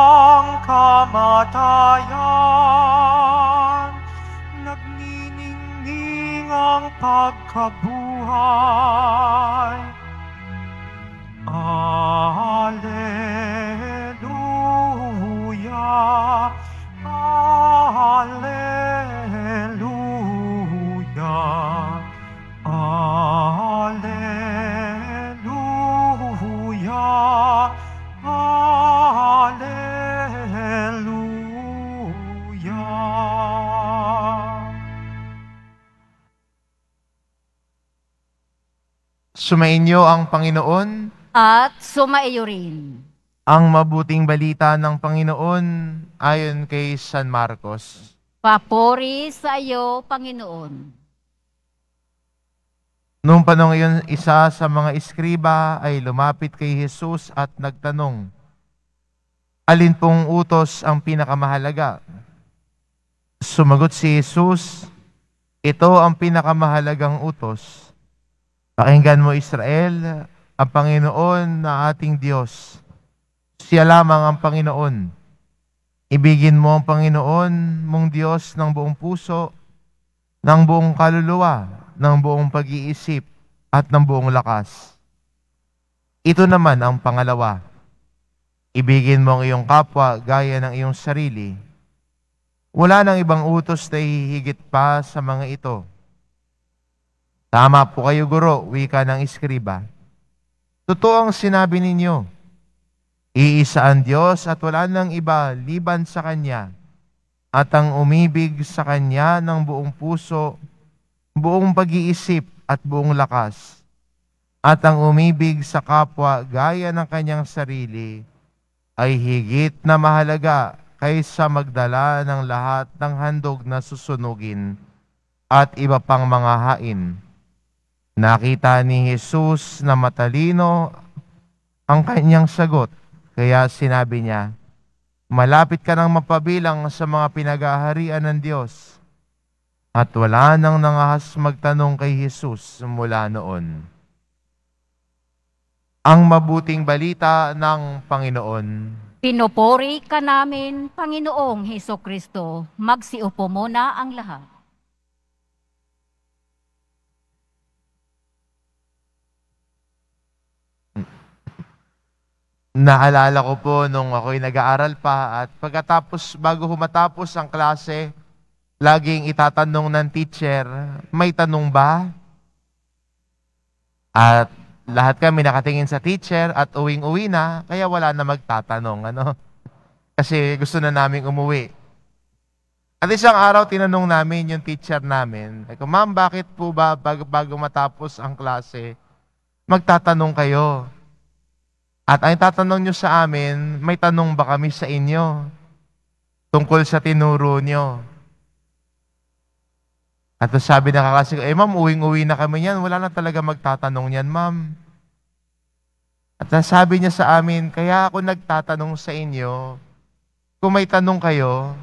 ang kamatayan, nagniningning ang pagkabuhay. Sumainyo ang Panginoon at sumaiyo rin. Ang mabuting balita ng Panginoon ayon kay San Marcos. Papuri sa iyo, Panginoon. Noong panong iyon, isa sa mga iskriba ay lumapit kay Jesus at nagtanong, Alin pong utos ang pinakamahalaga? Sumagot si Jesus, Ito ang pinakamahalagang utos Pakinggan mo Israel, ang Panginoon na ating Diyos. Siya lamang ang Panginoon. Ibigin mo ang Panginoon mong Diyos ng buong puso, ng buong kaluluwa, ng buong pag-iisip, at ng buong lakas. Ito naman ang pangalawa. Ibigin mo ang iyong kapwa gaya ng iyong sarili. Wala nang ibang utos na hihigit pa sa mga ito Tama po kayo, guro, wika ng iskriba. Totoo ang sinabi ninyo. Iisa ang Diyos at wala nang iba liban sa Kanya. At ang umibig sa Kanya ng buong puso, buong pag-iisip at buong lakas. At ang umibig sa kapwa gaya ng kanyang sarili ay higit na mahalaga kaysa magdala ng lahat ng handog na susunugin at iba pang mga hain. Nakita ni Jesus na matalino ang kanyang sagot, kaya sinabi niya, Malapit ka ng mapabilang sa mga pinagaharian ng Diyos. At wala nang nangahas magtanong kay Jesus mula noon. Ang mabuting balita ng Panginoon. Pinupuri ka namin, Panginoong Heso Kristo. Magsiupo muna ang lahat. Naalala ko po nung ako'y nag-aaral pa at pagkatapos, bago humatapos ang klase, laging itatanong ng teacher, may tanong ba? At lahat kami nakatingin sa teacher at uwing-uwi na, kaya wala na magtatanong. Ano? Kasi gusto na naming umuwi. At isang araw, tinanong namin yung teacher namin, Ma'am, bakit po ba bago, bago matapos ang klase, magtatanong kayo? At ang tatanong nyo sa amin, may tanong ba kami sa inyo tungkol sa tinuro nyo? At sabi na kakasi ko, eh ma'am, uwing-uwi na kami niyan. Wala na talaga magtatanong niyan, ma'am. At nasabi niya sa amin, kaya ako nagtatanong sa inyo, kung may tanong kayo,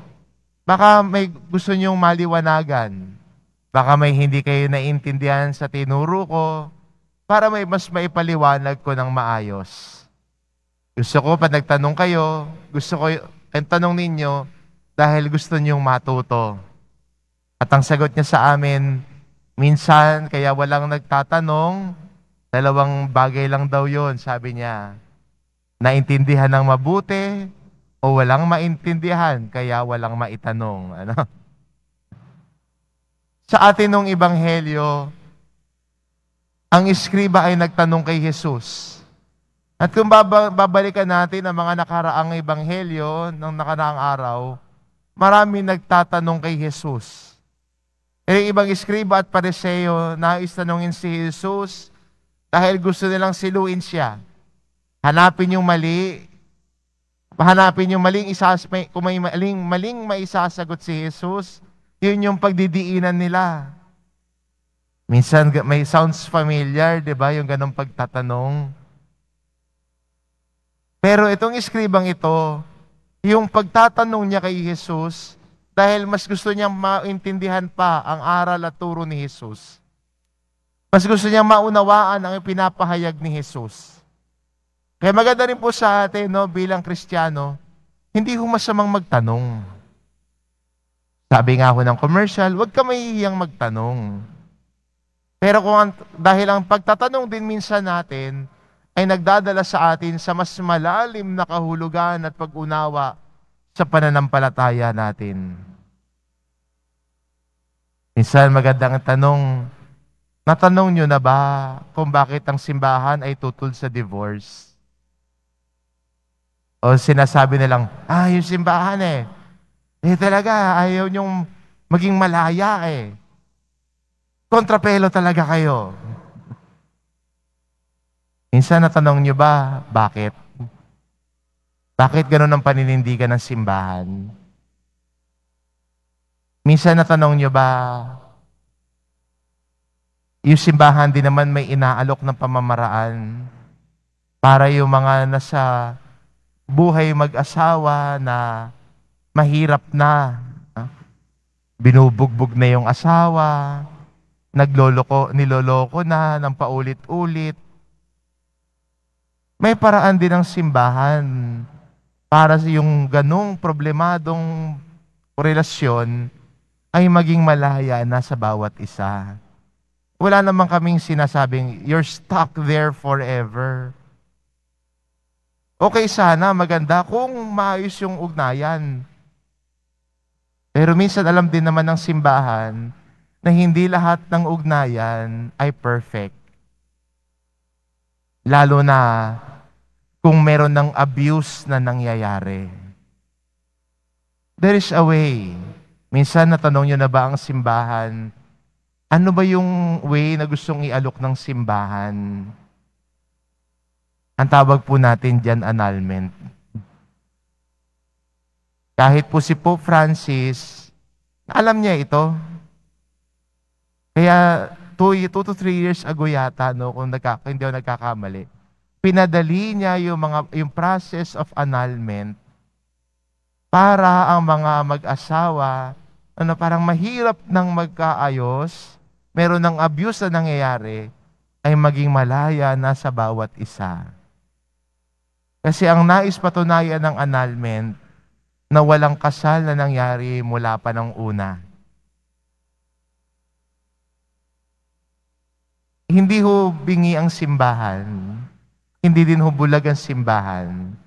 baka may gusto niyong maliwanagan. Baka may hindi kayo naintindihan sa tinuro ko para may mas maipaliwanag ko ng maayos. Gusto ko, pag nagtanong kayo, gusto ko, ang tanong ninyo, dahil gusto niyong matuto. At ang sagot niya sa amin, minsan, kaya walang nagtatanong, dalawang bagay lang daw yon sabi niya. Naintindihan ng mabuti, o walang maintindihan, kaya walang maitanong. Ano? Sa atin ng Ebanghelyo, ang Eskriba ay nagtanong kay Jesus, at kung babalikan natin ang mga nakaraang ebanghelyo ng nakaraang araw, marami nagtatanong kay Jesus. E yung ibang iskriba at pariseo nais tanungin si Jesus dahil gusto nilang siluin siya. Hanapin yung mali, hanapin yung maling isas, kung may maling, maling maisasagot si Jesus, yun yung pagdidiinan nila. Minsan may sounds familiar, di ba, yung ganong pagtatanong. Pero itong iskribang ito, yung pagtatanong niya kay Jesus, dahil mas gusto niyang maintindihan pa ang aral at turo ni Jesus. Mas gusto niyang maunawaan ang pinapahayag ni Jesus. Kaya maganda rin po sa atin no, bilang Kristiyano, hindi ho masamang magtanong. Sabi nga ako ng commercial, huwag ka mahihiyang magtanong. Pero kung ang, dahil ang pagtatanong din minsan natin, ay nagdadala sa atin sa mas malalim na kahulugan at pag-unawa sa pananampalataya natin. Minsan magandang tanong, natanong nyo na ba kung bakit ang simbahan ay tutul sa divorce? O sinasabi nilang, ah, yung simbahan eh, eh talaga, ayaw nyong maging malaya eh. Kontrapelo talaga kayo. Minsan natanong nyo ba, bakit? Bakit ganun ang paninindigan ng simbahan? Minsan natanong nyo ba, yung simbahan din naman may inaalok ng pamamaraan para yung mga nasa buhay mag-asawa na mahirap na, binubugbog na yung asawa, nagloloko, niloloko na ng paulit-ulit, may paraan din ng simbahan para sa yung ganong problemadong relasyon ay maging malaya na sa bawat isa. Wala naman kaming sinasabing, you're stuck there forever. Okay sana, maganda kung maayos yung ugnayan. Pero minsan alam din naman ng simbahan na hindi lahat ng ugnayan ay perfect. Lalo na kung meron ng abuse na nangyayari. There is a way. Minsan natanong nyo na ba ang simbahan, ano ba yung way na gustong ialok ng simbahan? Ang tawag po natin dyan, annulment. Kahit po si Pope Francis, alam niya ito. Kaya two, two to three years ago yata, no, kung nagka, hindi ako nagkakamali, pinadali niya yung, mga, yung process of annulment para ang mga mag-asawa, ano, parang mahirap ng magkaayos, meron ng abuse na nangyayari, ay maging malaya na sa bawat isa. Kasi ang nais patunayan ng annulment na walang kasal na nangyari mula pa ng una. hindi ho bingi ang simbahan. Hindi din ho bulag ang simbahan.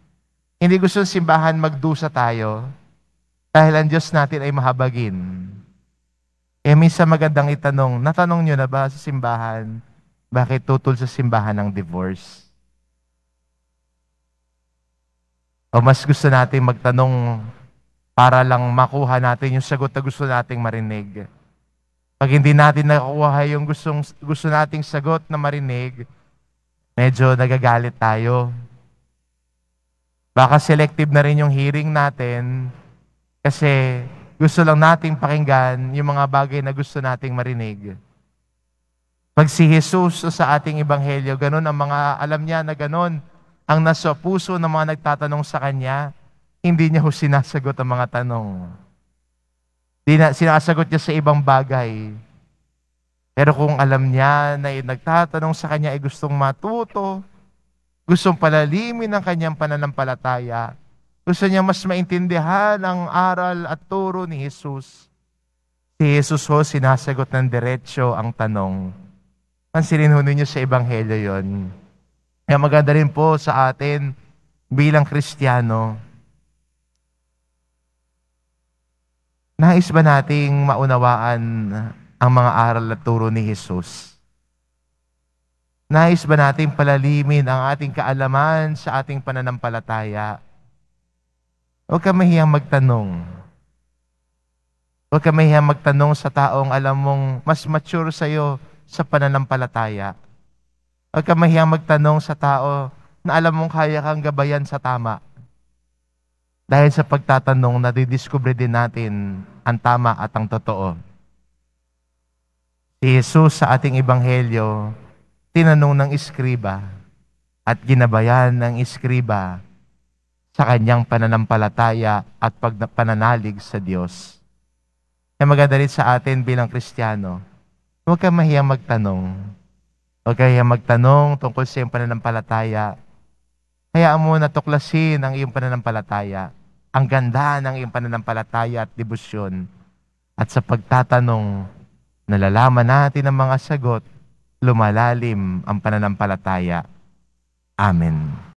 Hindi gusto ng simbahan magdusa tayo dahil ang Diyos natin ay mahabagin. Eh minsan magandang itanong, natanong nyo na ba sa simbahan, bakit tutol sa simbahan ng divorce? O mas gusto natin magtanong para lang makuha natin yung sagot na gusto nating marinig. Pag hindi natin nakukuha yung gustong, gusto nating sagot na marinig, medyo nagagalit tayo. Baka selective na rin yung hearing natin kasi gusto lang nating pakinggan yung mga bagay na gusto nating marinig. Pag si Jesus sa ating ebanghelyo, ganun ang mga alam niya na ganun ang nasa puso ng mga nagtatanong sa kanya, hindi niya ho sinasagot ang mga tanong. Tina, sinasagot niya sa ibang bagay. Pero kung alam niya na nagtatanong sa kanya ay gustong matuto, gustong palalimin ang kanyang pananampalataya, gusto niya mas maintindihan ang aral at turo ni Jesus. Si Jesus ho, sinasagot ng diretsyo ang tanong. Pansinin ho ninyo sa Ebanghelyo yon. Kaya maganda rin po sa atin bilang Kristiyano, Nais ba nating maunawaan ang mga aral at turo ni Jesus? Nais ba nating palalimin ang ating kaalaman sa ating pananampalataya? Huwag ka mahiyang magtanong. Huwag ka mahiyang magtanong sa taong alam mong mas mature sa'yo sa pananampalataya. Huwag ka mahiyang magtanong sa tao na alam mong kaya kang gabayan sa tama. Dahil sa pagtatanong, nadidiscover din natin ang tama at ang totoo. Si Jesus sa ating ebanghelyo, tinanong ng iskriba at ginabayan ng iskriba sa kanyang pananampalataya at pagpananalig sa Diyos. Na maganda rin sa atin bilang Kristiyano, huwag kang mahiyang magtanong. Huwag kang magtanong tungkol sa iyong pananampalataya. Hayaan mo na tuklasin ang iyong pananampalataya ang ganda ng iyong pananampalataya at debosyon. At sa pagtatanong, nalalaman natin ang mga sagot, lumalalim ang pananampalataya. Amen.